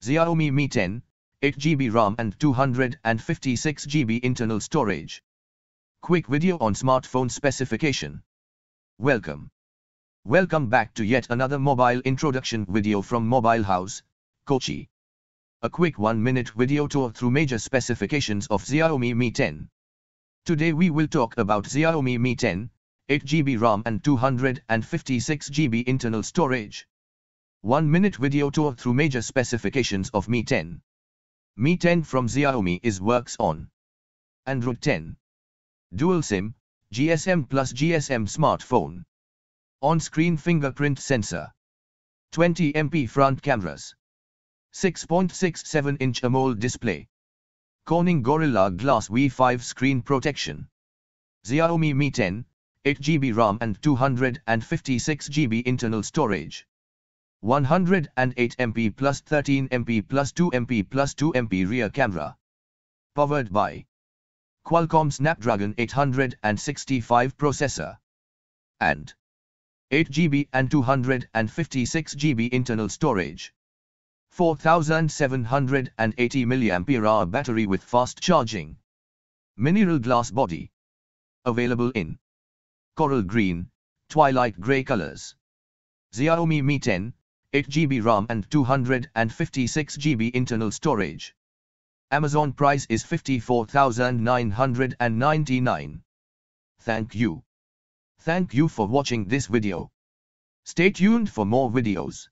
Xiaomi Mi 10, 8GB RAM and 256GB internal storage. Quick video on smartphone specification. Welcome. Welcome back to yet another mobile introduction video from Mobile House, Kochi. A quick one minute video tour through major specifications of Xiaomi Mi 10. Today we will talk about Xiaomi Mi 10, 8GB RAM and 256GB internal storage. 1-minute video tour through major specifications of Mi 10. Mi 10 from Xiaomi is works on Android 10. Dual SIM, GSM plus GSM smartphone. On-screen fingerprint sensor. 20 MP front cameras. 6.67-inch AMOLED display. Corning Gorilla Glass V5 screen protection. Xiaomi Mi 10, 8GB RAM and 256GB internal storage. 108 MP plus 13 MP plus 2 MP plus 2 MP rear camera. Powered by Qualcomm Snapdragon 865 processor and 8 GB and 256 GB internal storage. 4780 mAh battery with fast charging. Mineral glass body. Available in coral green, twilight gray colors. Xiaomi Mi 10, 8GB RAM and 256GB internal storage. Amazon price is 54,999. Thank you. Thank you for watching this video. Stay tuned for more videos.